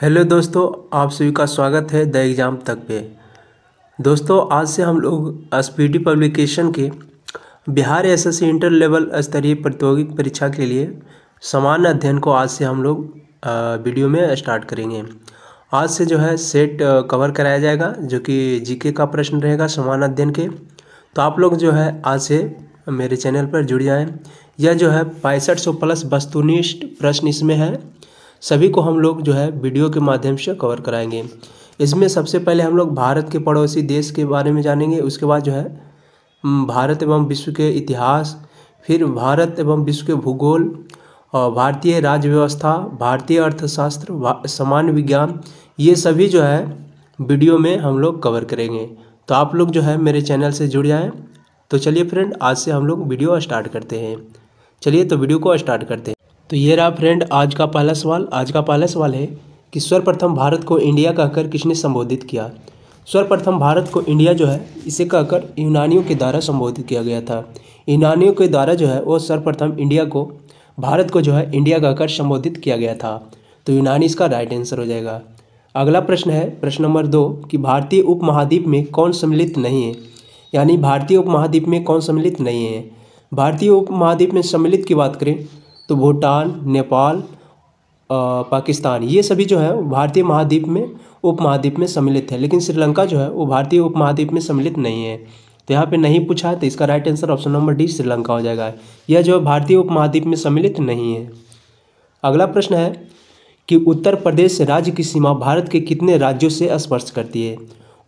hello दोस्तों आप सभी का स्वागत है द एग्ज़ाम तक पे दोस्तों आज से हम लोग एस पब्लिकेशन के बिहार एसएससी इंटर लेवल स्तरीय प्रतियोगिक परीक्षा के लिए समान अध्ययन को आज से हम लोग वीडियो में स्टार्ट करेंगे आज से जो है सेट कवर कराया जाएगा जो कि जीके का प्रश्न रहेगा समान अध्ययन के तो आप लोग जो है आज से मेरे चैनल पर जुड़ जाएँ यह जो है पैंसठ प्लस वस्तुनिष्ठ प्रश्न इसमें है सभी को हम लोग जो है वीडियो के माध्यम से कवर कराएंगे इसमें सबसे पहले हम लोग भारत के पड़ोसी देश के बारे में जानेंगे उसके बाद जो है भारत एवं विश्व के इतिहास फिर भारत एवं विश्व के भूगोल और भारतीय राज्य व्यवस्था भारतीय अर्थशास्त्र सामान्य विज्ञान ये सभी जो है वीडियो में हम लोग कवर करेंगे तो आप लोग जो है मेरे चैनल से जुड़ जाएँ तो चलिए फ्रेंड आज से हम लोग वीडियो स्टार्ट करते हैं चलिए तो वीडियो को स्टार्ट करते हैं तो ये रहा फ्रेंड आज का पहला सवाल आज का पहला सवाल है कि सर्वप्रथम भारत को इंडिया कहकर किसने संबोधित किया सर्वप्रथम भारत को इंडिया जो है इसे कहकर यूनानियों के द्वारा संबोधित किया गया था यूनानियों के द्वारा जो है वो सर्वप्रथम इंडिया को भारत को जो है इंडिया कहकर संबोधित किया गया था तो यूनानी इसका राइट आंसर हो जाएगा अगला प्रश्न है प्रश्न नंबर दो कि भारतीय उपमहाद्वीप में कौन सम्मिलित नहीं है यानी भारतीय उपमहाद्वीप में कौन सम्मिलित नहीं है भारतीय उपमहाद्वीप में सम्मिलित की बात करें तो भूटान नेपाल पाकिस्तान ये सभी जो है भारतीय महाद्वीप में उप महाद्वीप में सम्मिलित है लेकिन श्रीलंका जो है वो भारतीय उप महाद्वीप में सम्मिलित नहीं है तो यहाँ पे नहीं पूछा है तो इसका right answer option number D Sri Lanka हो जाएगा यह जो है भारतीय उप महाद्वीप में सम्मिलित नहीं है अगला प्रश्न है कि उत्तर प्रदेश राज्य की सीमा भारत के कितने राज्यों से स्पर्श करती है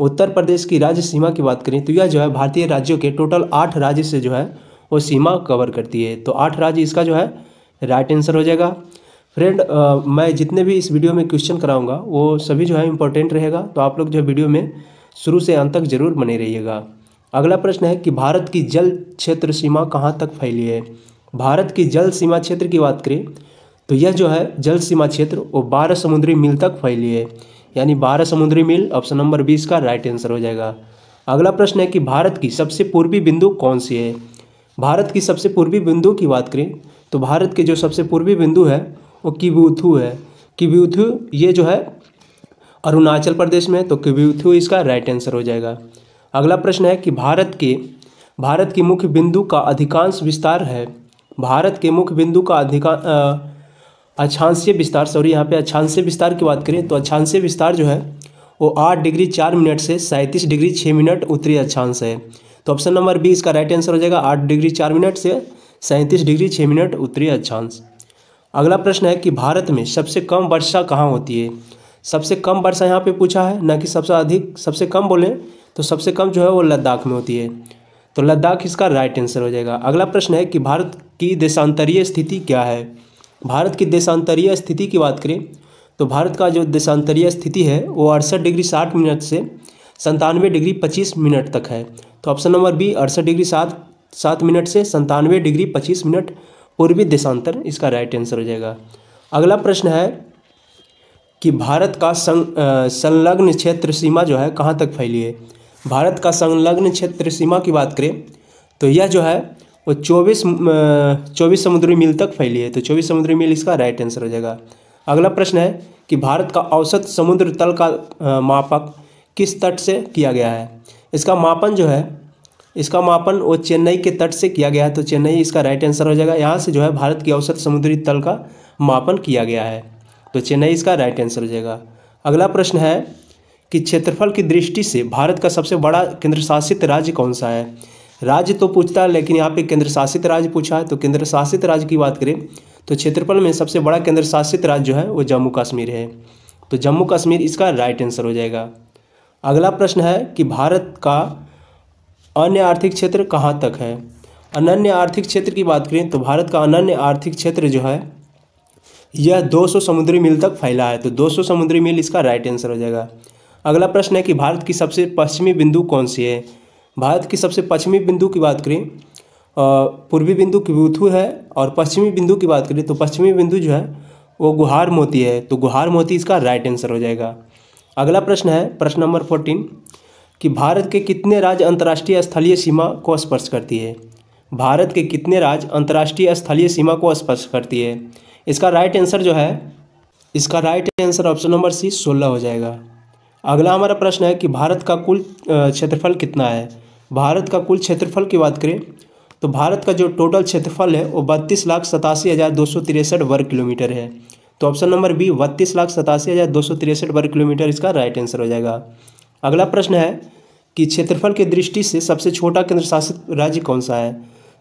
उत्तर प्रदेश की राज्य सीमा की बात करें तो यह जो है भारतीय राज्यों के टोटल आठ राज्य से जो है वो सीमा कवर करती है तो आठ राज्य इसका जो है राइट आंसर हो जाएगा फ्रेंड मैं जितने भी इस वीडियो में क्वेश्चन कराऊंगा वो सभी जो है इम्पोर्टेंट रहेगा तो आप लोग जो है वीडियो में शुरू से अंत तक जरूर बने रहिएगा अगला प्रश्न है कि भारत की जल क्षेत्र सीमा कहाँ तक फैली है भारत की जल सीमा क्षेत्र की बात करें तो यह जो है जल सीमा क्षेत्र वो बारह समुद्री मील तक फैली है यानी बारह समुद्री मील ऑप्शन नंबर बीस का राइट आंसर हो जाएगा अगला प्रश्न है कि भारत की सबसे पूर्वी बिंदु कौन सी है भारत की सबसे पूर्वी बिंदु की बात करें तो भारत के जो सबसे पूर्वी बिंदु है वो किबूथू है किबूथू ये जो है अरुणाचल प्रदेश में तो किबूथू इसका राइट आंसर हो जाएगा अगला प्रश्न है कि भारत के भारत की मुख्य बिंदु का अधिकांश विस्तार है भारत के मुख्य बिंदु का अधिका अच्छांशीय विस्तार सॉरी यहाँ पे अच्छांशीय विस्तार की बात करें तो अच्छांशीय विस्तार जो है वो आठ डिग्री चार मिनट से सैंतीस डिग्री छः मिनट उत्तरी अच्छांश है तो ऑप्शन नंबर बी इसका राइट आंसर हो जाएगा आठ डिग्री चार मिनट से सैंतीस डिग्री छः मिनट उत्तरी अक्षांश अगला प्रश्न है कि भारत में सबसे कम वर्षा कहाँ होती है सबसे कम वर्षा यहाँ पे पूछा है ना कि सबसे अधिक सबसे कम बोले तो सबसे कम जो है वो लद्दाख में होती है तो लद्दाख इसका राइट आंसर हो जाएगा अगला प्रश्न है कि भारत की देशांतरीय स्थिति क्या है भारत की देशांतरीय स्थिति की बात करें तो भारत का जो देशांतरीय स्थिति है वो अड़सठ डिग्री साठ मिनट से संतानवे डिग्री पच्चीस मिनट तक है तो ऑप्शन नंबर बी अड़सठ डिग्री सात सात मिनट से संतानवे डिग्री पच्चीस मिनट पूर्वी देशांतर इसका राइट आंसर हो जाएगा अगला प्रश्न है कि भारत का संलग्न क्षेत्र सीमा जो है कहाँ तक फैली है भारत का संलग्न क्षेत्र सीमा की बात करें तो यह जो है वो चौबीस चौबीस समुद्री मील तक फैली है तो चौबीस समुद्री मील इसका राइट आंसर हो जाएगा अगला प्रश्न है कि भारत का औसत समुद्र तल का मापक किस तट से किया गया है इसका मापन जो है इसका मापन वो चेन्नई के तट से किया गया है तो चेन्नई इसका राइट आंसर हो जाएगा यहाँ से जो है भारत की औसत समुद्री तल का मापन किया गया है तो चेन्नई इसका राइट आंसर हो जाएगा अगला प्रश्न है कि क्षेत्रफल की दृष्टि से भारत का सबसे बड़ा केंद्र शासित राज्य कौन सा है राज्य तो पूछता है लेकिन यहाँ पे केंद्र शासित राज्य पूछा है तो केंद्र शासित राज्य की बात करें तो क्षेत्रफल में सबसे बड़ा केंद्र शासित राज्य जो है वो जम्मू कश्मीर है तो जम्मू कश्मीर इसका राइट आंसर हो जाएगा अगला प्रश्न है कि भारत का अन्य आर्थिक क्षेत्र कहाँ तक है अनन्य आर्थिक क्षेत्र की बात करें तो भारत का अनन्य आर्थिक क्षेत्र जो है यह 200 समुद्री मील तक फैला है तो 200 समुद्री मील इसका राइट आंसर हो जाएगा अगला प्रश्न है कि भारत की सबसे पश्चिमी बिंदु कौन सी है भारत की सबसे पश्चिमी बिंदु की बात करें पूर्वी बिंदु किबूथू है और पश्चिमी बिंदु की बात करें तो पश्चिमी बिंदु जो है वो गुहार मोती है तो गुहार मोती इसका राइट आंसर हो जाएगा अगला प्रश्न है प्रश्न नंबर फोर्टीन कि भारत के कितने राज्य अंतर्राष्ट्रीय स्थलीय सीमा को स्पर्श करती है भारत के कितने राज्य अंतर्राष्ट्रीय स्थलीय सीमा को स्पर्श करती है इसका राइट आंसर जो है इसका right answer option number C सोलह हो जाएगा अगला हमारा प्रश्न है कि भारत का कुल क्षेत्रफल कितना है भारत का कुल क्षेत्रफल की बात करें तो भारत का जो टोटल क्षेत्रफल है वो बत्तीस लाख सतासी हज़ार दो सौ तिरसठ वर्ग किलोमीटर है तो ऑप्शन नंबर बी बत्तीस लाख सतासी हज़ार दो सौ तिरसठ वर्ग किलोमीटर इसका राइट आंसर हो जाएगा अगला प्रश्न है कि क्षेत्रफल की दृष्टि से सबसे छोटा केंद्र शासित राज्य कौन सा है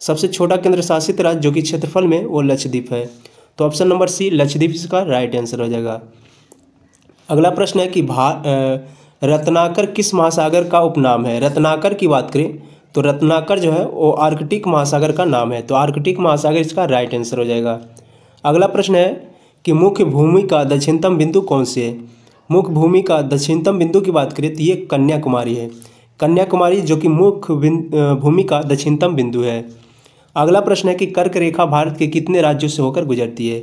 सबसे छोटा केंद्र शासित राज्य जो कि क्षेत्रफल में वो लक्षद्वीप है तो ऑप्शन नंबर सी लक्षद्वीप इसका राइट आंसर हो जाएगा अगला प्रश्न है कि भा रत्नाकर किस महासागर का उपनाम है रत्नाकर की बात करें तो रत्नाकर जो है वो आर्कटिक महासागर का नाम है तो आर्कटिक महासागर इसका राइट आंसर हो जाएगा अगला प्रश्न है कि मुख्य भूमि का दक्षिणतम बिंदु कौन से है मुख्य भूमि का दक्षिणतम बिंदु की बात करें तो ये कन्याकुमारी है कन्याकुमारी जो कि मुख्य भूमि का दक्षिणतम बिंदु है अगला प्रश्न है कि कर्क रेखा भारत के कितने राज्यों से होकर गुजरती है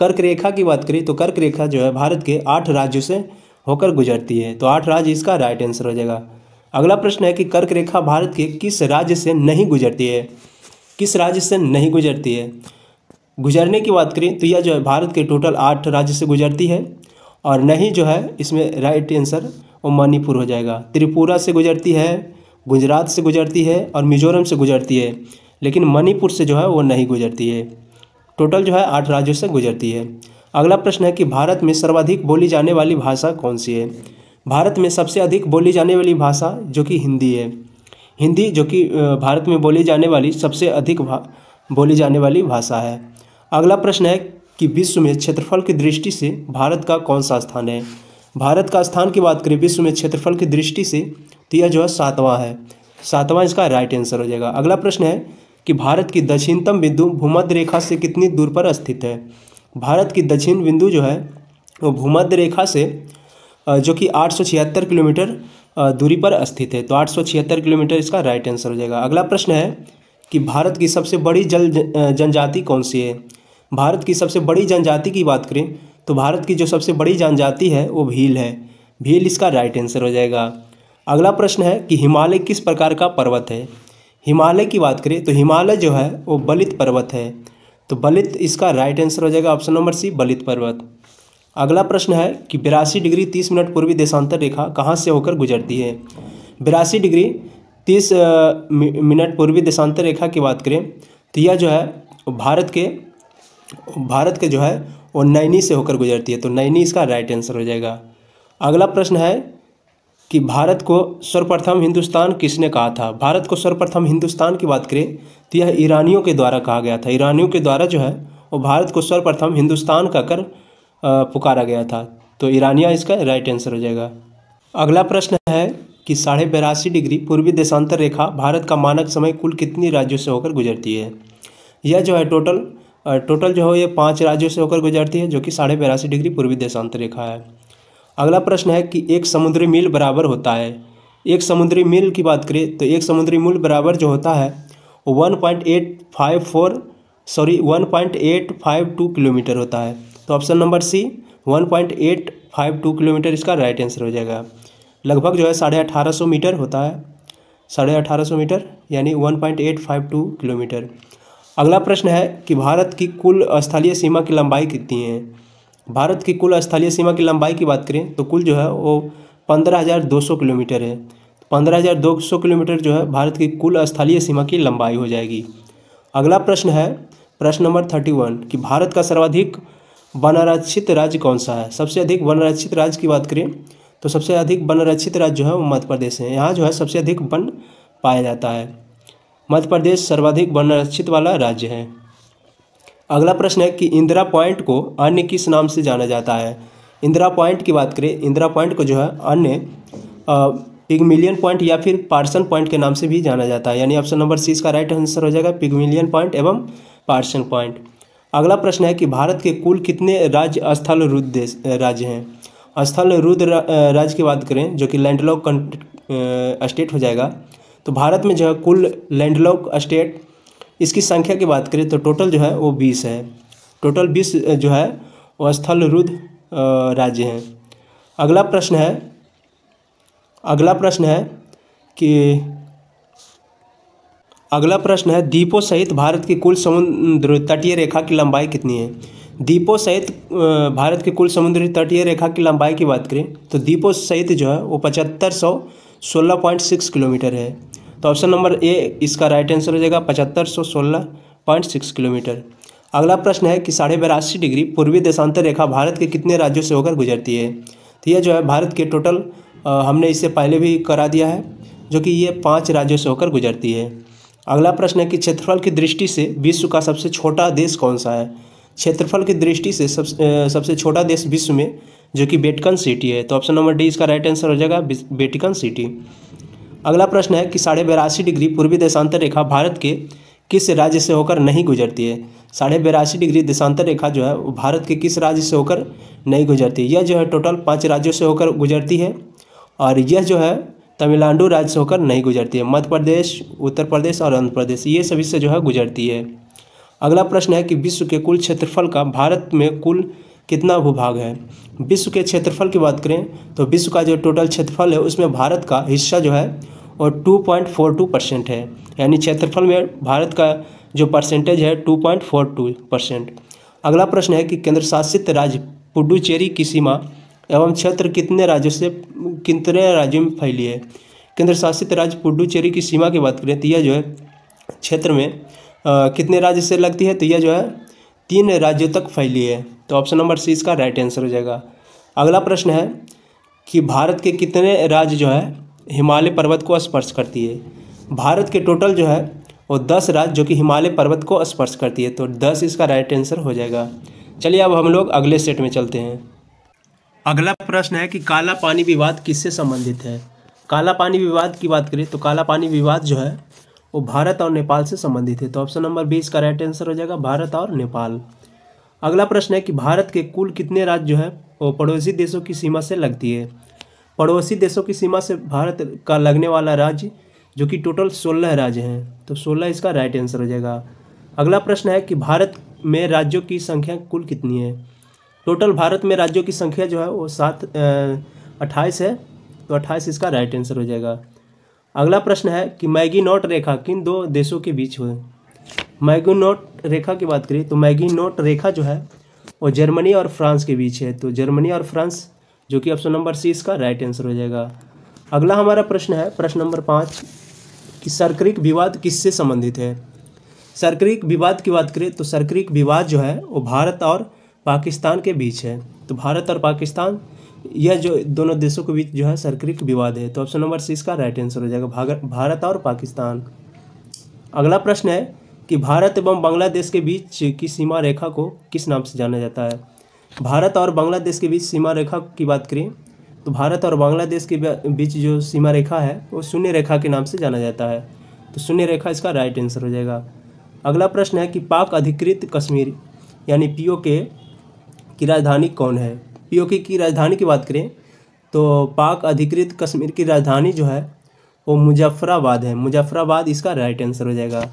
कर्क रेखा की बात करें तो कर्क रेखा जो है भारत के आठ राज्यों से होकर गुजरती है तो आठ राज्य इसका राइट आंसर हो जाएगा अगला प्रश्न है कि कर्क रेखा भारत के किस राज्य से नहीं गुजरती है किस राज्य से नहीं गुजरती है गुजरने की बात करें तो यह जो है भारत के टोटल आठ राज्य से गुजरती है और नहीं जो है इसमें राइट आंसर वो मणिपुर हो जाएगा त्रिपुरा से गुजरती है गुजरात से गुजरती है और मिजोरम से गुजरती है लेकिन मणिपुर से जो है वो नहीं गुजरती है टोटल जो है आठ राज्यों से गुजरती है अगला प्रश्न है कि भारत में सर्वाधिक बोली जाने वाली भाषा कौन सी है भारत में सबसे अधिक बोली जाने वाली भाषा जो कि हिंदी है हिंदी जो कि भारत में बोली जाने वाली सबसे अधिक बोली जाने वाली भाषा है अगला प्रश्न है कि विश्व में क्षेत्रफल की दृष्टि से भारत का कौन सा स्थान है भारत का स्थान की बात करें विश्व में क्षेत्रफल की दृष्टि से तो यह जो है सातवां है सातवां इसका राइट आंसर हो जाएगा अगला प्रश्न है कि भारत की दक्षिणतम बिंदु भूमध्य रेखा से कितनी दूर पर स्थित है भारत की दक्षिण बिंदु जो है वो भूमध्य रेखा से जो कि आठ किलोमीटर दूरी पर स्थित है तो आठ किलोमीटर इसका राइट आंसर हो जाएगा अगला प्रश्न है कि भारत की सबसे बड़ी जल जनजाति कौन सी है भारत की सबसे बड़ी जनजाति की बात करें तो भारत की जो सबसे बड़ी जनजाति है वो भील है भील इसका राइट आंसर हो जाएगा अगला प्रश्न है कि हिमालय किस प्रकार का पर्वत है हिमालय की बात करें तो हिमालय जो है वो बलित पर्वत है तो बलित इसका राइट आंसर हो जाएगा ऑप्शन नंबर सी बलित पर्वत अगला प्रश्न है कि बिरासी डिग्री तीस मिनट पूर्वी देशांतर रेखा कहाँ से होकर गुजरती है बिरासी डिग्री तीस मिनट पूर्वी देशांतर रेखा की बात करें तो यह जो है भारत के भारत के जो है वो नैनी से होकर गुजरती है तो नैनी इसका राइट आंसर हो जाएगा अगला प्रश्न है कि भारत को सर्वप्रथम हिंदुस्तान किसने कहा था भारत को सर्वप्रथम हिंदुस्तान की बात करें तो यह ईरानियों के द्वारा कहा गया था ईरानियों के द्वारा जो है वो भारत को सर्वप्रथम हिंदुस्तान का कर पुकारा गया था तो ईरानिया इसका राइट आंसर हो जाएगा अगला प्रश्न है कि साढ़े बेरासी डिग्री पूर्वी देशांतर रेखा भारत का मानक समय कुल कितनी राज्यों से होकर गुजरती है यह जो है टोटल टोटल जो है ये पाँच राज्यों से होकर गुजरती है जो कि साढ़े बयासी डिग्री पूर्वी देशांत रेखा है अगला प्रश्न है कि एक समुद्री मील बराबर होता है एक समुद्री मील की बात करें तो एक समुद्री मूल बराबर जो होता है one point eight five four sorry one point eight five two kilometre होता है तो option number C one point eight five two kilometre इसका राइट आंसर हो जाएगा लगभग जो है साढ़े अठारह सौ मीटर होता है साढ़े अठारह सौ मीटर यानी one point eight five two kilometre अगला प्रश्न है कि भारत की कुल स्थलीय सीमा की लंबाई कितनी है भारत की कुल स्थलीय सीमा की लंबाई की बात करें तो कुल जो है वो पंद्रह हज़ार दो सौ किलोमीटर है पंद्रह हज़ार दो सौ किलोमीटर जो है भारत की कुल स्थलीय सीमा की लंबाई हो जाएगी अगला प्रश्न है प्रश्न नंबर थर्टी वन कि भारत का सर्वाधिक वनरक्षित राज्य कौन सा है सबसे अधिक वनरक्षित राज्य की बात करें तो सबसे अधिक वनरक्षित राज्य जो है वो मध्य प्रदेश है यहाँ जो है सबसे अधिक वन पाया जाता है मध्य प्रदेश सर्वाधिक वनरक्षित वाला राज्य है अगला प्रश्न है कि इंदिरा पॉइंट को अन्य किस नाम से जाना जाता है इंदिरा पॉइंट की बात करें इंदिरा पॉइंट को जो है अन्य पिगमिलियन पॉइंट या फिर पार्सन पॉइंट के नाम से भी जाना जाता है यानी ऑप्शन नंबर सी इसका राइट आंसर हो जाएगा पिगमिलियन पॉइंट एवं पार्सन पॉइंट अगला प्रश्न है कि भारत के कुल कितने राज्य स्थल रुद्र राज्य हैं स्थल रुद्र राज्य की बात करें जो कि लैंडलॉक स्टेट हो जाएगा तो भारत में जो है कुल लैंडलॉक स्टेट इसकी संख्या की बात करें तो टोटल जो है वो बीस है टोटल बीस जो है वो स्थल रुद्ध राज्य हैं अगला प्रश्न है अगला प्रश्न है कि अगला प्रश्न है द्वीपों सहित भारत की कुल समुद्र तटीय रेखा की लंबाई कितनी है द्वीपों सहित भारत की कुल समुद्री तटीय रेखा की लंबाई की बात करें तो द्वीपों सहित जो है वो पचहत्तर सौ सोलह पॉइंट सिक्स किलोमीटर है तो ऑप्शन नंबर ए इसका राइट आंसर हो जाएगा पचहत्तर सौ सोलह पॉइंट सिक्स किलोमीटर अगला प्रश्न है कि साढ़े बिरासी डिग्री पूर्वी देशांतर रेखा भारत के कितने राज्यों से होकर गुजरती है तो यह जो है भारत के टोटल हमने इससे पहले भी करा दिया है जो कि ये पाँच राज्यों से होकर गुजरती है अगला प्रश्न है कि क्षेत्रफल की दृष्टि से विश्व का सबसे छोटा देश कौन सा है क्षेत्रफल की दृष्टि से सब, सबसे छोटा देश विश्व में जो कि बेटकन सिटी है तो ऑप्शन नंबर डी इसका राइट आंसर हो जाएगा बेटिकन सिटी अगला प्रश्न है कि साढ़े बेरासी डिग्री पूर्वी देशांतर रेखा भारत के किस राज्य से होकर नहीं गुजरती है साढ़े बेरासी डिग्री देशांतर रेखा जो है वो भारत के किस राज्य से होकर नहीं गुजरती यह जो है टोटल पाँच राज्यों से होकर गुजरती है और यह जो है तमिलनाडु राज्य से होकर नहीं गुजरती है मध्य प्रदेश उत्तर प्रदेश और आंध्र प्रदेश ये सभी से जो है गुजरती है अगला प्रश्न है कि विश्व के कुल क्षेत्रफल का भारत में कुल कितना भूभाग है विश्व के क्षेत्रफल की बात करें तो विश्व का जो टोटल क्षेत्रफल है उसमें भारत का हिस्सा जो है और 2.42 परसेंट है यानी क्षेत्रफल में भारत का जो परसेंटेज है 2.42 परसेंट अगला प्रश्न है कि केंद्र शासित राज्य पुडुचेरी की सीमा एवं क्षेत्र कितने राज्यों से कितने राज्यों में फैली है केंद्र शासित राज्य पुडुचेरी की सीमा की बात करें तो यह जो है क्षेत्र में आ, कितने राज्य से लगती है तो यह जो है तीन राज्यों तक फैली है तो ऑप्शन नंबर सी इसका राइट आंसर हो जाएगा अगला प्रश्न है कि भारत के कितने राज्य जो है हिमालय पर्वत को स्पर्श करती है भारत के टोटल जो है वो दस राज्य जो कि हिमालय पर्वत को स्पर्श करती है तो दस इसका राइट आंसर हो जाएगा चलिए अब हम लोग अगले सेट में चलते हैं अगला प्रश्न है कि काला पानी विवाद किससे संबंधित है काला पानी विवाद की बात करें तो काला पानी विवाद जो है वो भारत और नेपाल से संबंधित है तो ऑप्शन नंबर बीस का राइट आंसर हो जाएगा भारत और नेपाल अगला प्रश्न है कि भारत के कुल कितने राज्य जो है वो पड़ोसी देशों की सीमा से लगती है पड़ोसी देशों की सीमा से भारत का लगने वाला राज्य जो कि टोटल सोलह राज्य हैं तो सोलह इसका राइट आंसर हो जाएगा अगला प्रश्न है कि भारत में राज्यों की संख्या कुल कितनी है टोटल भारत में राज्यों की संख्या जो है वो सात अट्ठाईस है तो अट्ठाईस इसका राइट आंसर हो जाएगा अगला प्रश्न है कि मैगी नोट रेखा किन दो देशों के बीच हुए मैगी नोट रेखा की बात करें तो मैगी नोट रेखा जो है वो जर्मनी और फ्रांस के बीच है तो जर्मनी और फ्रांस जो कि ऑप्शन नंबर सी इसका राइट आंसर हो जाएगा अगला हमारा प्रश्न है प्रश्न नंबर पाँच कि सरकरिक विवाद किससे संबंधित है सरकरिक विवाद की बात करें तो सरकरिक विवाद जो है वो भारत और पाकिस्तान के बीच है तो भारत और पाकिस्तान यह जो दोनों देशों के बीच जो है सरकरिक विवाद है तो ऑप्शन नंबर सी इसका राइट आंसर हो जाएगा भारत और पाकिस्तान अगला प्रश्न है कि भारत एवं बांग्लादेश के बीच की सीमा रेखा को किस नाम से जाना जाता है भारत और बांग्लादेश के बीच सीमा रेखा की बात करें तो भारत और बांग्लादेश के बीच जो सीमा रेखा है वो शून्य रेखा के नाम से जाना जाता है तो शून्य रेखा इसका राइट आंसर हो जाएगा अगला प्रश्न है कि पाक अधिकृत कश्मीर यानी पी की राजधानी कौन है पी की राजधानी की बात करें तो पाक अधिकृत कश्मीर की राजधानी जो है वो मुजफ्फराबाद है मुजफ्फराबाद इसका राइट आंसर हो जाएगा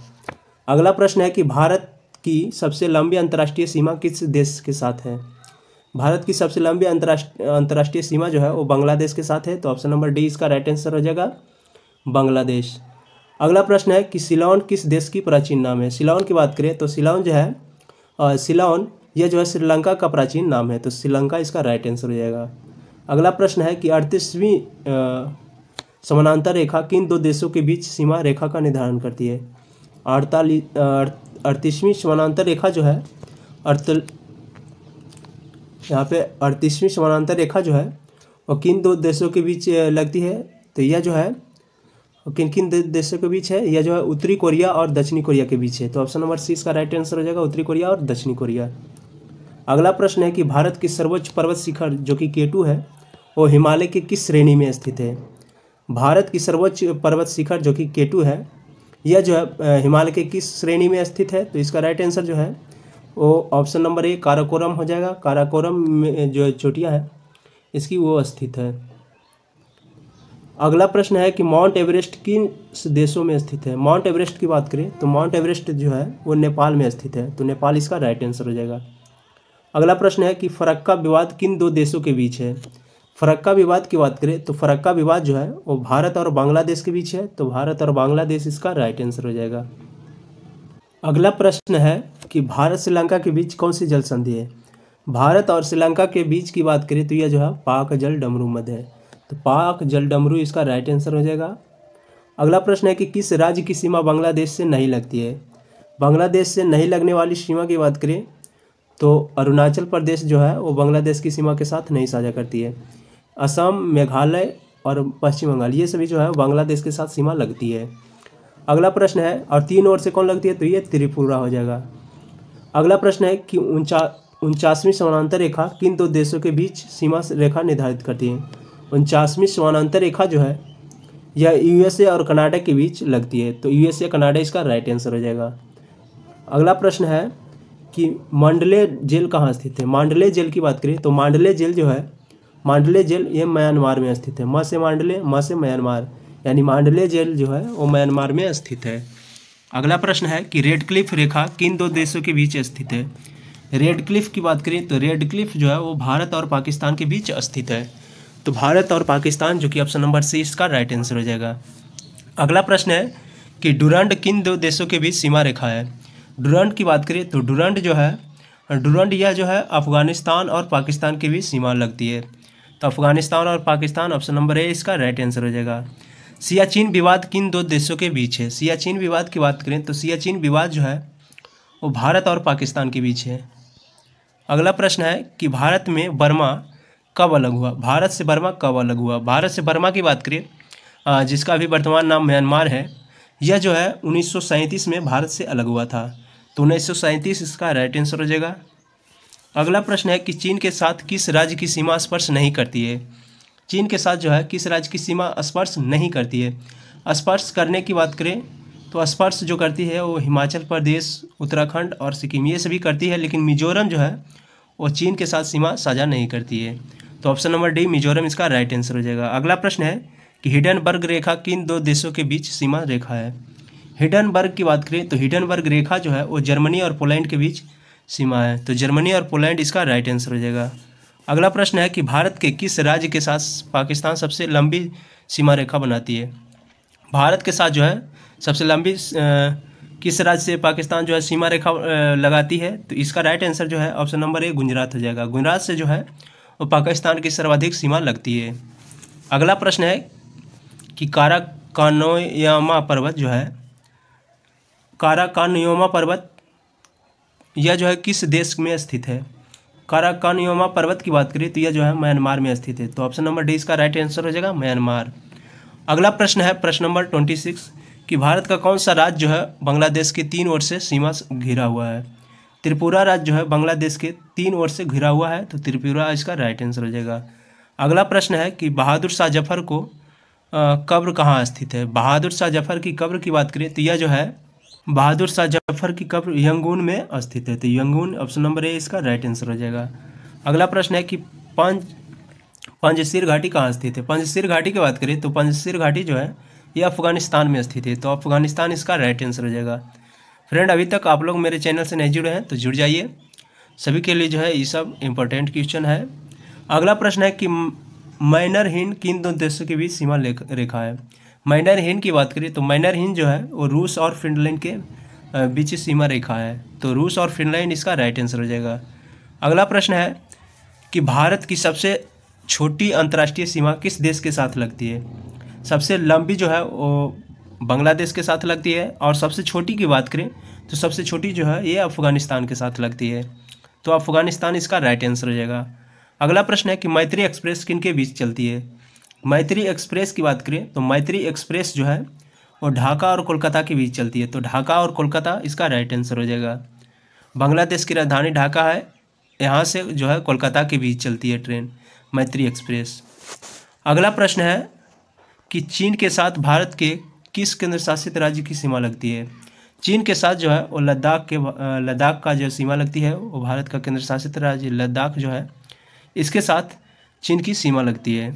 अगला प्रश्न है कि भारत की सबसे लंबी अंतर्राष्ट्रीय सीमा किस देश के साथ है भारत की सबसे लंबी अंतर्राष्ट्रीय अंतर्राष्ट्रीय सीमा जो है वो बांग्लादेश के साथ है तो ऑप्शन नंबर डी इसका राइट आंसर हो जाएगा बांग्लादेश अगला प्रश्न है कि सिलौन किस देश की प्राचीन नाम है सिलौन की बात करें तो सिलौन जो है सिलौन यह जो है श्रीलंका का प्राचीन नाम है तो श्रीलंका इसका राइट आंसर हो जाएगा अगला प्रश्न है कि अड़तीसवीं समानांतर रेखा किन दो देशों के बीच सीमा रेखा का निर्धारण करती है अड़तालीस अड़तीसवीं समानांतर रेखा जो है अड़तल यहाँ पे अड़तीसवीं समानांतर रेखा जो है वो किन दो देशों के बीच लगती है तो यह जो है किन किन देशों के बीच है यह जो है उत्तरी कोरिया और दक्षिणी कोरिया के बीच है तो ऑप्शन नंबर सी इसका राइट आंसर हो जाएगा उत्तरी कोरिया और दक्षिणी कोरिया अगला प्रश्न है कि भारत की सर्वोच्च पर्वत शिखर जो कि केटू है वो हिमालय के किस श्रेणी में स्थित है भारत की सर्वोच्च पर्वत शिखर जो कि केटू है यह जो है हिमालय के किस श्रेणी में स्थित है तो इसका राइट आंसर जो है वो ऑप्शन नंबर ए काराकोरम हो जाएगा काराकोरम में जो चोटियाँ है इसकी वो स्थित है अगला प्रश्न है कि माउंट एवरेस्ट किन देशों में स्थित है माउंट एवरेस्ट की बात करें तो माउंट एवरेस्ट जो है वो नेपाल में स्थित है तो नेपाल इसका राइट आंसर हो जाएगा अगला प्रश्न है कि फरक्का विवाद किन दो देशों के बीच है फरक्का विवाद की बात करें तो फरक्का विवाद जो है वो भारत और बांग्लादेश के बीच है तो भारत और बांग्लादेश इसका राइट आंसर हो जाएगा अगला प्रश्न है कि भारत श्रीलंका के बीच कौन सी जल संधि है भारत और श्रीलंका के बीच की बात करें तो यह जो है पाक जल डमरू मध्य है तो पाक जल डमरू इसका राइट आंसर हो जाएगा अगला प्रश्न है कि किस राज्य की सीमा बांग्लादेश से नहीं लगती है बांग्लादेश से नहीं लगने वाली सीमा की बात करें तो अरुणाचल प्रदेश जो है वो बांग्लादेश की सीमा के साथ नहीं साझा करती है असम मेघालय और पश्चिम बंगाल ये सभी जो है बांग्लादेश के साथ सीमा लगती है अगला प्रश्न है और तीन ओर से कौन लगती है तो ये त्रिपुरा हो जाएगा अगला प्रश्न है कि उनचा उनचासवीं समानांतर रेखा किन दो देशों के बीच सीमा रेखा निर्धारित करती है उनचासवीं समानांतर रेखा जो है यह यूएसए और कनाडा के बीच लगती है तो यूएसए कनाडा इसका राइट आंसर हो जाएगा अगला प्रश्न है कि मांडले जेल कहाँ स्थित है मांडले जेल की बात करें तो मांडले जेल जो है मांडले जेल ये म्यांमार में स्थित है म से मांडले म से म्यांमार यानी मांडले जेल जो है वो म्यांमार में स्थित है अगला प्रश्न है कि रेड क्लिफ रेखा किन दो देशों के बीच स्थित है रेड क्लिफ की बात करें तो रेड क्लिफ जो है वो भारत और पाकिस्तान के बीच स्थित है तो भारत और पाकिस्तान जो कि ऑप्शन नंबर सी इसका राइट आंसर हो जाएगा अगला प्रश्न है कि डुरंड किन दो देशों के बीच सीमा रेखा है डुरंड की बात करें तो डुरंड जो है डुरंड यह जो है अफगानिस्तान और पाकिस्तान के बीच सीमा लगती है तो अफगानिस्तान और पाकिस्तान ऑप्शन नंबर ए इसका राइट आंसर हो जाएगा सियाचिन विवाद किन दो देशों के बीच है सियाचिन विवाद की बात करें तो सियाचिन विवाद जो है वो भारत और पाकिस्तान के बीच है अगला प्रश्न है कि भारत में बर्मा कब अलग हुआ भारत से बर्मा कब अलग हुआ भारत से बर्मा की बात करें जिसका अभी वर्तमान नाम म्यांमार है यह जो है उन्नीस में भारत से अलग हुआ था तो उन्नीस इसका राइट आंसर हो जाएगा अगला प्रश्न है कि चीन के साथ किस राज्य की सीमा स्पर्श नहीं करती है चीन के साथ जो है किस राज्य की सीमा स्पर्श नहीं करती है स्पर्श करने की बात करें तो स्पर्श जो करती है वो हिमाचल प्रदेश उत्तराखंड और सिक्किम ये सभी करती है लेकिन मिजोरम जो है वो चीन के साथ सीमा साझा नहीं करती है तो ऑप्शन नंबर डी मिजोरम इसका राइट आंसर हो जाएगा अगला प्रश्न है कि हिडन बर्ग रेखा किन दो देशों के बीच सीमा रेखा है हिडन बर्ग की बात करें तो हिडन बर्ग रेखा जो है वो जर्मनी और पोलैंड के बीच सीमा है तो जर्मनी और पोलैंड इसका राइट आंसर हो जाएगा अगला प्रश्न है कि भारत के किस राज्य के साथ पाकिस्तान सबसे लंबी सीमा रेखा बनाती है भारत के साथ जो है सबसे लंबी किस राज्य से पाकिस्तान जो है सीमा रेखा लगाती है तो इसका राइट आंसर जो है ऑप्शन नंबर ए गुजरात हो जाएगा गुजरात से जो है वो पाकिस्तान की सर्वाधिक सीमा लगती है अगला प्रश्न है कि कारा कानोयामा पर्वत जो है कारा कानोयामा पर्वत यह जो है किस देश में स्थित है काराकानियोमा पर्वत की बात करें तो यह जो है म्यांमार में स्थित है तो ऑप्शन नंबर डी इसका राइट आंसर हो जाएगा म्यांमार अगला प्रश्न है प्रश्न नंबर ट्वेंटी सिक्स कि भारत का कौन सा राज्य जो है बांग्लादेश की तीन ओर से सीमा घिरा हुआ है त्रिपुरा राज्य जो है बांग्लादेश के तीन ओर से घिरा हुआ है तो त्रिपुरा इसका राइट आंसर हो जाएगा अगला प्रश्न है कि बहादुर शाह जफर को कब्र कहाँ स्थित है बहादुर शाह जफर की कब्र की बात करें तो यह जो है बहादुर शाह जफर की कब्र यंगून में स्थित है तो यंगून ऑप्शन नंबर ए इसका राइट आंसर हो जाएगा अगला प्रश्न है कि पंच पंजशीर घाटी कहाँ स्थित है पंजशीर घाटी की बात करें तो पंजशीर घाटी जो है ये अफगानिस्तान में स्थित है तो अफगानिस्तान इसका राइट आंसर हो जाएगा फ्रेंड अभी तक आप लोग मेरे चैनल से नहीं जुड़े हैं तो जुड़ जाइए सभी के लिए जो है ये सब इम्पोर्टेंट क्वेश्चन है अगला प्रश्न है कि माइनर हिंद किन दो देशों के बीच सीमा रेखा है माइनर हिंद की बात करें तो माइनर हिंद जो है वो रूस और फिनलैंड के बीच सीमा रेखा है तो रूस और फिनलैंड इसका राइट आंसर हो जाएगा अगला प्रश्न है कि भारत की सबसे छोटी अंतर्राष्ट्रीय सीमा किस देश के साथ लगती है सबसे लंबी जो है वो बांग्लादेश के साथ लगती है और सबसे छोटी की बात करें तो सबसे छोटी जो है ये अफगानिस्तान के साथ लगती है तो अफगानिस्तान इसका राइट आंसर हो जाएगा अगला प्रश्न है कि मैत्री एक्सप्रेस किन के बीच चलती है मैत्री एक्सप्रेस की बात करें तो मैत्री एक्सप्रेस जो है वो ढाका और कोलकाता के बीच चलती है तो ढाका और कोलकाता इसका राइट आंसर हो जाएगा बांग्लादेश की राजधानी ढाका है यहाँ से जो है कोलकाता के बीच चलती है ट्रेन मैत्री एक्सप्रेस अगला प्रश्न है कि चीन के साथ भारत के किस केंद्र शासित राज्य की सीमा लगती है चीन के साथ जो है वो लद्दाख के लद्दाख का जो सीमा लगती है वो भारत का केंद्र शासित राज्य लद्दाख जो है इसके साथ चीन की सीमा लगती है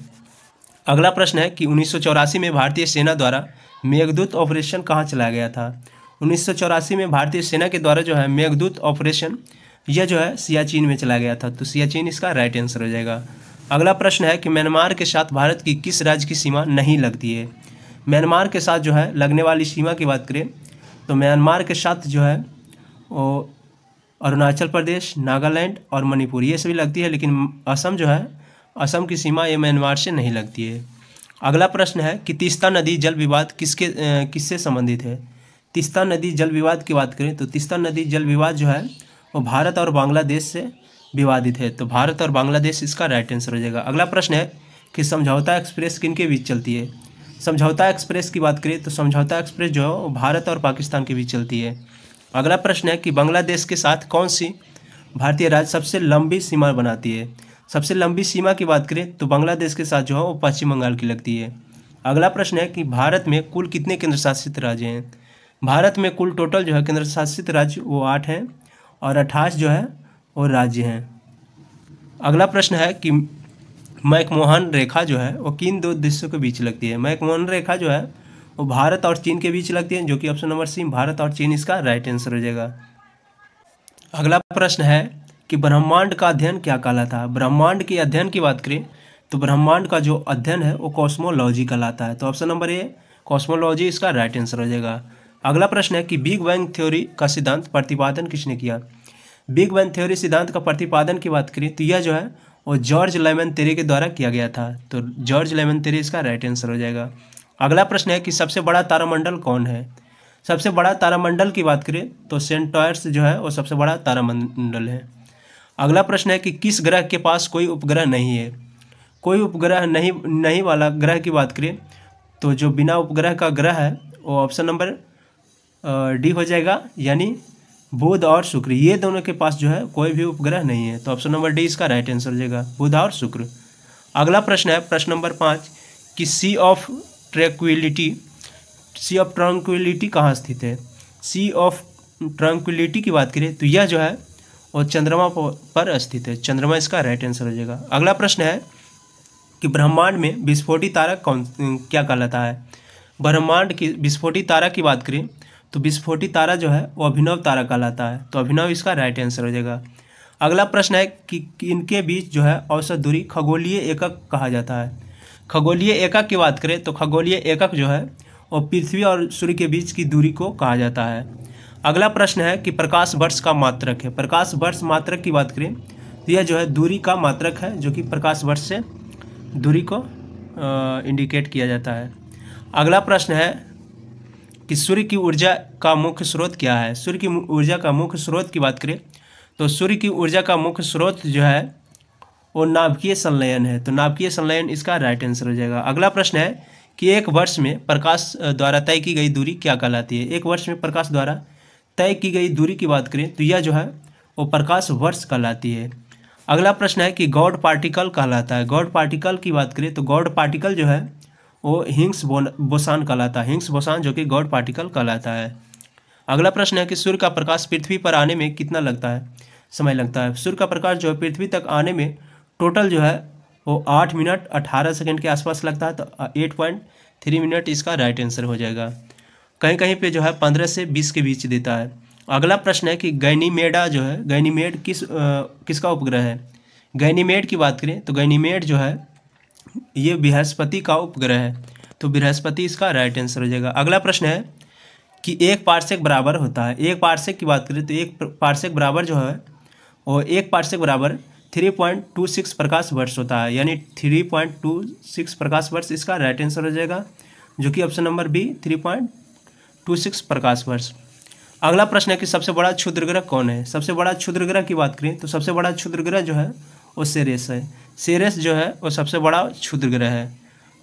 अगला प्रश्न है कि उन्नीस में भारतीय सेना द्वारा मेघदूत ऑपरेशन कहाँ चलाया गया था उन्नीस में भारतीय सेना के द्वारा जो है मेघदूत ऑपरेशन यह जो है सियाचिन में चलाया गया था तो सियाचिन इसका राइट आंसर हो जाएगा अगला प्रश्न है कि म्यांमार के साथ भारत की किस राज्य की सीमा नहीं लगती है म्यांमार के साथ जो है लगने वाली सीमा की बात करें तो म्यांमार के साथ जो है वो अरुणाचल प्रदेश नागालैंड और मणिपुर ये सभी लगती है लेकिन असम जो है असम की सीमा ये म्यांमार से नहीं लगती है अगला प्रश्न है कि तीस्ता नदी जल विवाद किसके किससे संबंधित है तीस्ता नदी जल विवाद की बात करें तो तीस्ता नदी जल विवाद जो है वो भारत और बांग्लादेश से विवादित है तो भारत और बांग्लादेश इसका राइट आंसर हो जाएगा अगला प्रश्न है कि समझौता एक्सप्रेस किन के बीच चलती है समझौता एक्सप्रेस की बात करें तो समझौता एक्सप्रेस जो है वो भारत और पाकिस्तान के बीच चलती है अगला प्रश्न है कि बांग्लादेश के साथ कौन सी भारतीय राज्य सबसे लंबी सीमा बनाती है सबसे लंबी सीमा की बात करें तो बांग्लादेश के साथ जो है वो पश्चिम बंगाल की लगती है अगला प्रश्न है कि भारत में कुल कितने केंद्र शासित राज्य हैं भारत में कुल टोटल जो है केंद्र शासित राज्य वो आठ हैं और अट्ठाईस जो है वो राज्य हैं अगला प्रश्न है कि मैकमोहन रेखा जो है वो किन दो देशों के बीच लगती है मैकमोहन रेखा जो है वो भारत और चीन के बीच लगती है जो कि ऑप्शन नंबर सी भारत और चीन इसका राइट आंसर हो जाएगा अगला प्रश्न है कि ब्रह्मांड का अध्ययन क्या कहलाता है ब्रह्मांड के अध्ययन की बात करें तो ब्रह्मांड का जो अध्ययन है वो कॉस्मोलॉजी कहलाता है तो ऑप्शन नंबर ए कॉस्मोलॉजी इसका राइट आंसर हो जाएगा अगला प्रश्न है कि बिग बैंग थ्योरी का सिद्धांत प्रतिपादन किसने किया बिग बैंग थ्योरी सिद्धांत का प्रतिपादन की बात करें तो यह जो है वो जॉर्ज लेमन तेरे के द्वारा किया गया था तो जॉर्ज लेमन तेरे इसका राइट आंसर हो जाएगा अगला प्रश्न है कि सबसे बड़ा तारामंडल कौन है सबसे बड़ा तारामंडल की बात करें तो सेंटॉयर्स जो है वो सबसे बड़ा तारामंडल है अगला प्रश्न है कि किस ग्रह के पास कोई उपग्रह नहीं है कोई उपग्रह नहीं नहीं वाला ग्रह की बात करें तो जो बिना उपग्रह का ग्रह है वो ऑप्शन नंबर डी हो जाएगा यानी बुध और शुक्र ये दोनों के पास जो है कोई भी उपग्रह नहीं है तो ऑप्शन नंबर डी इसका राइट आंसर हो जाएगा बुध और शुक्र अगला प्रश्न है प्रश्न नंबर पाँच कि sea of tranquillity sea of tranquillity कहाँ स्थित है सी ऑफ ट्रांक्विलिटी की बात करें तो यह जो है और चंद्रमा पर स्थित है चंद्रमा इसका राइट आंसर हो जाएगा अगला प्रश्न है कि ब्रह्मांड में विस्फोटी तारा कौन क्या कहलाता है ब्रह्मांड की विस्फोटी तारा की बात करें तो विस्फोटी तारा जो है वो अभिनव तारा कहलाता है तो अभिनव इसका राइट आंसर हो जाएगा अगला प्रश्न है कि इनके बीच जो है औसत दूरी खगोलीय एकक कहा जाता है खगोलीय एकक की बात करें तो खगोलीय एकक जो है वो पृथ्वी और सूर्य के बीच की दूरी को कहा जाता है अगला प्रश्न है कि प्रकाश वर्ष का मात्रक है प्रकाश वर्ष मात्रक की बात करें तो यह जो है दूरी का मात्रक है जो कि प्रकाश वर्ष से दूरी को इंडिकेट किया जाता है अगला प्रश्न है कि सूर्य की ऊर्जा का मुख्य स्रोत क्या है सूर्य की ऊर्जा का मुख्य स्रोत की बात करें तो सूर्य की ऊर्जा का मुख्य स्रोत जो है वो नाभिकीय संलयन है तो नाभिकीय संलयन इसका राइट आंसर हो जाएगा अगला प्रश्न है कि एक वर्ष में प्रकाश द्वारा तय की गई दूरी क्या कहलाती है एक वर्ष में प्रकाश द्वारा तय की गई दूरी की बात करें तो यह जो है वो प्रकाश वर्ष कहलाती है अगला प्रश्न है कि गॉड पार्टिकल कहलाता है गॉड पार्टिकल की बात करें तो गॉड पार्टिकल जो है वो हिंग्स बोसान कहलाता है हिंग्स बोसान जो कि गॉड पार्टिकल कहलाता है अगला प्रश्न है कि सूर्य का प्रकाश पृथ्वी पर आने में कितना लगता है समय लगता है सूर्य का प्रकाश जो है पृथ्वी तक आने में टोटल जो है वो आठ मिनट अठारह सेकेंड के आसपास लगता है तो एट पॉइंट थ्री मिनट इसका राइट आंसर हो जाएगा कहीं कहीं पे जो है पंद्रह से बीस के बीच देता है अगला प्रश्न है कि गैनीमेडा जो है गैनीमेड किस आ, किसका उपग्रह है गैनीमेड की बात करें तो गैनीमेड जो है ये बृहस्पति का उपग्रह है तो बृहस्पति इसका राइट आंसर हो जाएगा अगला प्रश्न है कि एक पार्सेक बराबर होता है एक पार्सेक की बात करें तो एक पार्सेक बराबर जो है और एक पार्सेक बराबर थ्री पॉइंट टू सिक्स प्रकाश वर्ष होता है यानी थ्री पॉइंट टू सिक्स प्रकाश वर्ष इसका राइट आंसर हो जाएगा जो कि option number B three point two six प्रकाश वर्ष अगला प्रश्न है कि सबसे बड़ा क्षुद्र ग्रह कौन है सबसे बड़ा क्षुद्र ग्रह की बात करें तो सबसे बड़ा क्षुद्र ग्रह जो है वो सेरेस है सेरेस जो है वो सबसे बड़ा क्षुद्र ग्रह है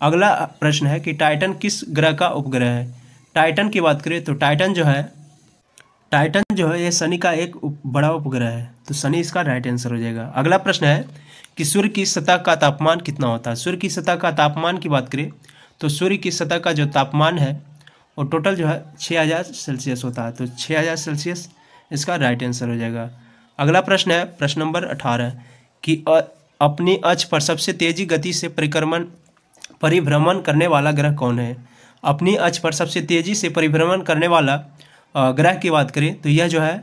अगला प्रश्न है कि टाइटन किस ग्रह का उपग्रह है टाइटन की बात करें तो टाइटन जो है टाइटन जो है ये शनि का एक उप, बड़ा उपग्रह है तो शनि इसका राइट आंसर हो जाएगा अगला प्रश्न है कि सूर्य की सतह का तापमान कितना होता है सूर्य की सतह का तापमान की बात करें तो सूर्य की सतह का जो तापमान है और टोटल जो है छः हज़ार सेल्सियस होता है तो छः हज़ार सेल्सियस इसका राइट आंसर हो जाएगा अगला प्रश्न है प्रश्न नंबर अठारह कि अपनी अच पर सबसे तेजी गति से परिक्रमण परिभ्रमण करने वाला ग्रह कौन है अपनी अच पर सबसे तेजी से परिभ्रमण करने वाला ग्रह की बात करें तो यह जो है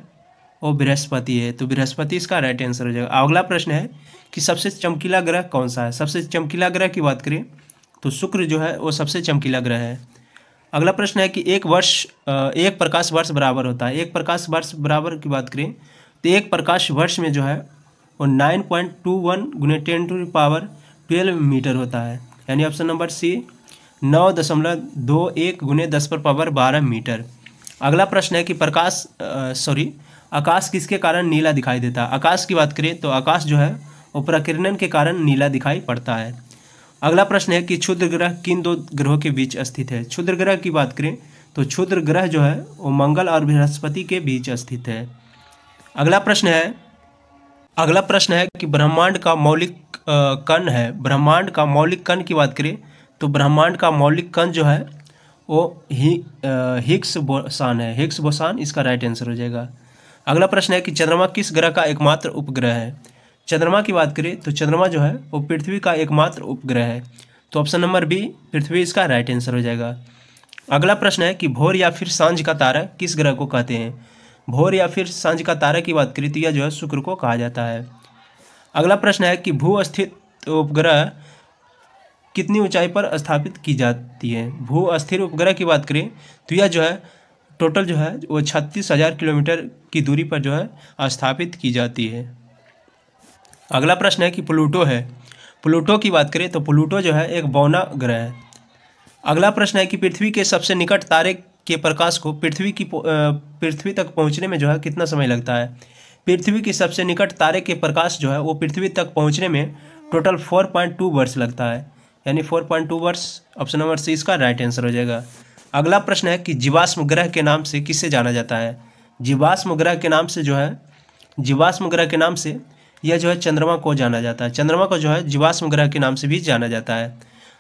वो बृहस्पति है तो बृहस्पति इसका राइट आंसर हो जाएगा अगला प्रश्न है कि सबसे चमकीला ग्रह कौन सा है सबसे चमकीला ग्रह की बात करें तो शुक्र जो है वो सबसे चमकीला ग्रह है अगला प्रश्न है कि एक वर्ष एक प्रकाश वर्ष बराबर होता है एक प्रकाश वर्ष बराबर की बात करें तो एक प्रकाश वर्ष में जो है वो नाइन पॉइंट टू वन गुने ten to power twelve metre होता है यानी ऑप्शन नंबर सी नौ दशमलव दो एक गुने दस पर पावर बारह मीटर अगला प्रश्न है कि प्रकाश सॉरी आकाश किसके कारण नीला दिखाई देता है आकाश की बात करें तो आकाश जो है वो प्रकीर्णन के कारण नीला दिखाई पड़ता है अगला प्रश्न है कि क्षुद्र ग्रह किन दो ग्रहों के बीच स्थित है क्षुद्र ग्रह की बात करें तो क्षुद्र ग्रह जो है वो मंगल और बृहस्पति के बीच स्थित है अगला प्रश्न है अगला प्रश्न है कि ब्रह्मांड का मौलिक कण है ब्रह्मांड का मौलिक कण की बात करें तो ब्रह्मांड का मौलिक कण जो है वो ही हिक्स बोसान है हिक्स बोसान इसका राइट आंसर हो जाएगा अगला प्रश्न है कि चंद्रमा किस ग्रह का एकमात्र उपग्रह है चंद्रमा की बात करें तो चंद्रमा जो है वो पृथ्वी का एकमात्र उपग्रह है तो ऑप्शन नंबर बी पृथ्वी इसका राइट आंसर हो जाएगा अगला प्रश्न है कि भोर या फिर सांझ का तारा किस ग्रह को कहते हैं भोर या फिर सांझ का तारा की बात करें तो यह जो है शुक्र को कहा जाता है अगला प्रश्न है कि भू अस्थित उपग्रह कितनी ऊंचाई पर स्थापित की जाती है भू अस्थिर उपग्रह की बात करें तो यह जो है टोटल जो है वो छत्तीस हज़ार किलोमीटर की दूरी पर जो है स्थापित की जाती है अगला प्रश्न है कि प्लूटो है प्लूटो की बात करें तो प्लूटो जो है एक बौना ग्रह है अगला प्रश्न है कि पृथ्वी के सबसे निकट तारे के प्रकाश को पृथ्वी की पृथ्वी तक पहुंचने में जो है कितना समय लगता है पृथ्वी के सबसे निकट तारे के प्रकाश जो है वो पृथ्वी तक पहुंचने में टोटल फोर पॉइंट टू वर्ष लगता है यानी फोर पॉइंट टू वर्ष ऑप्शन नंबर सी इसका राइट आंसर हो जाएगा अगला प्रश्न है कि जीवाश्म ग्रह के नाम से किसे जाना जाता है जीवाश्म ग्रह के नाम से जो है जीवाश्म ग्रह के नाम से यह जो है चंद्रमा को जाना जाता है चंद्रमा को जो है जीवाश्म ग्रह के नाम से भी जाना जाता है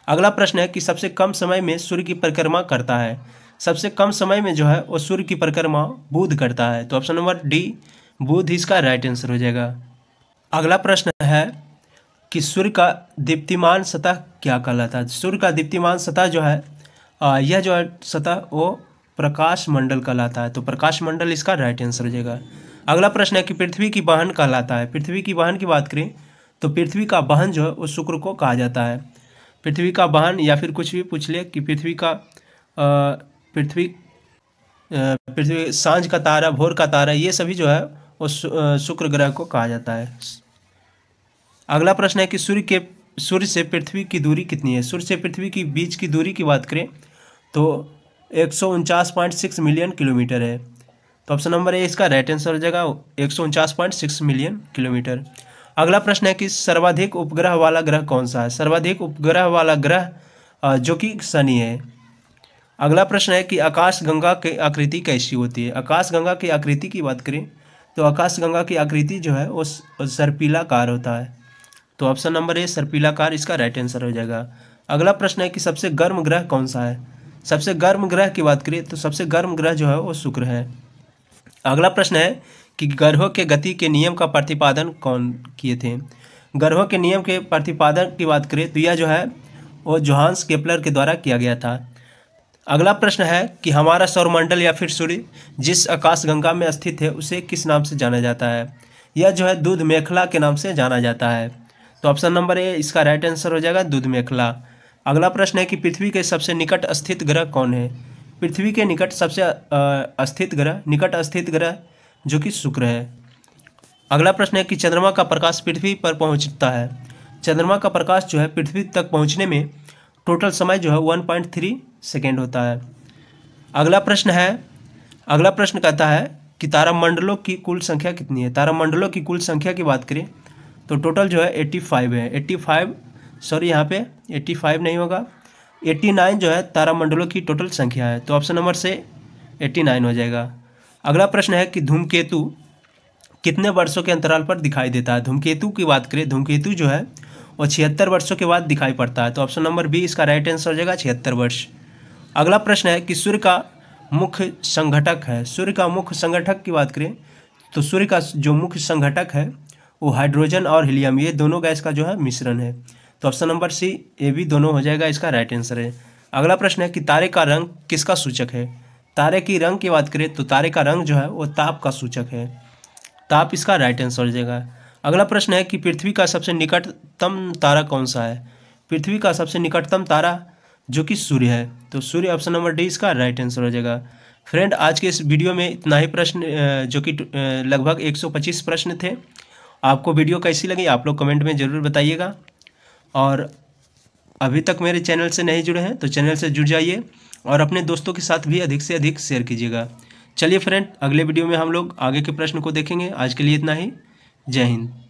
अगला प्रश्न है कि सबसे कम समय में सूर्य की परिक्रमा करता है सबसे कम समय में जो है वो सूर्य की परिक्रमा बुध करता है तो ऑप्शन नंबर डी बुध इसका राइट आंसर हो जाएगा अगला प्रश्न है कि सूर्य का दीप्तिमान सतह क्या कहलाता है सूर्य का दीप्तिमान सतह जो है यह जो है सतह वो प्रकाश मंडल कहलाता है तो प्रकाश मंडल इसका राइट आंसर हो जाएगा अगला प्रश्न है कि पृथ्वी की वाहन कहलाता है पृथ्वी की वाहन की बात करें तो पृथ्वी का वाहन जो है वो शुक्र को कहा जाता है पृथ्वी का वाहन या फिर कुछ भी पूछ ले कि पृथ्वी का पृथ्वी पृथ्वी सांझ का तारा भोर का तारा ये सभी जो है वो शुक्र ग्रह को कहा जाता है अगला प्रश्न है कि सूर्य के सूर्य से पृथ्वी की दूरी कितनी है सूर्य से पृथ्वी की बीच की दूरी की बात करें तो एक मिलियन किलोमीटर है तो ऑप्शन नंबर ए इसका राइट आंसर हो जाएगा एक मिलियन किलोमीटर अगला प्रश्न है कि सर्वाधिक उपग्रह वाला ग्रह कौन सा है सर्वाधिक उपग्रह वाला ग्रह जो कि शनि है अगला प्रश्न है कि आकाश गंगा की आकृति कैसी होती है आकाश गंगा की आकृति की बात करें तो आकाश गंगा की आकृति जो है वो कार होता है तो ऑप्शन नंबर ए कार इसका राइट आंसर हो जाएगा अगला प्रश्न है कि सबसे गर्म ग्रह कौन सा है सबसे गर्म ग्रह की बात करें तो सबसे गर्म ग्रह जो है वो शुक्र है अगला प्रश्न है कि ग्रहों के गति के नियम का प्रतिपादन कौन किए थे ग्रहों के नियम के प्रतिपादन की बात करें तो यह जो है वो जोहान्स केपलर के द्वारा किया गया था अगला प्रश्न है कि हमारा सौरमंडल या फिर सूर्य जिस आकाशगंगा में स्थित है उसे किस नाम से जाना जाता है यह जो है दूध मेखला के नाम से जाना जाता है तो ऑप्शन नंबर ए इसका राइट आंसर हो जाएगा दूध मेखला अगला प्रश्न है कि पृथ्वी के सबसे निकट स्थित ग्रह कौन है पृथ्वी के निकट सबसे अस्थित ग्रह निकट अस्थित ग्रह जो कि शुक्र है अगला प्रश्न है कि चंद्रमा का प्रकाश पृथ्वी पर पहुंचता है चंद्रमा का प्रकाश जो है पृथ्वी तक पहुंचने में टोटल समय जो है वन पॉइंट थ्री सेकेंड होता है अगला प्रश्न है अगला प्रश्न कहता है कि तारामंडलों की कुल संख्या कितनी है तारामंडलों की कुल संख्या की बात करें तो टोटल जो है एट्टी फाइव है एट्टी फाइव सॉरी यहाँ पे एट्टी फाइव नहीं होगा एट्टी नाइन जो है तारामंडलों की टोटल संख्या है तो option number C eighty nine हो जाएगा अगला प्रश्न है कि धूमकेतु कितने वर्षों के अंतराल पर दिखाई देता है धूमकेतु की बात करें धूमकेतु जो है वो छिहत्तर वर्षों के बाद दिखाई पड़ता है तो ऑप्शन नंबर बी इसका राइट आंसर हो जाएगा छिहत्तर वर्ष अगला प्रश्न है कि सूर्य का मुख्य संगठक है सूर्य का मुख्य संगठक की बात करें तो सूर्य का जो मुख्य संगठक है वो हाइड्रोजन और हीलियम ये दोनों गैस का जो है मिश्रण है तो ऑप्शन नंबर सी ए भी दोनों हो जाएगा इसका राइट आंसर है अगला प्रश्न है कि तारे का रंग किसका सूचक है तारे की रंग की बात करें तो तारे का रंग जो है वो ताप का सूचक है ताप इसका राइट आंसर हो जाएगा अगला प्रश्न है कि पृथ्वी का सबसे निकटतम तारा कौन सा है पृथ्वी का सबसे निकटतम तारा जो कि सूर्य है तो सूर्य ऑप्शन नंबर डी इसका राइट आंसर हो जाएगा फ्रेंड आज के इस वीडियो में इतना ही प्रश्न जो कि लगभग 125 प्रश्न थे आपको वीडियो कैसी लगी आप लोग कमेंट में ज़रूर बताइएगा और अभी तक मेरे चैनल से नहीं जुड़े हैं तो चैनल से जुड़ जाइए और अपने दोस्तों के साथ भी अधिक से अधिक शेयर कीजिएगा चलिए फ्रेंड अगले वीडियो में हम लोग आगे के प्रश्न को देखेंगे आज के लिए इतना ही जय हिंद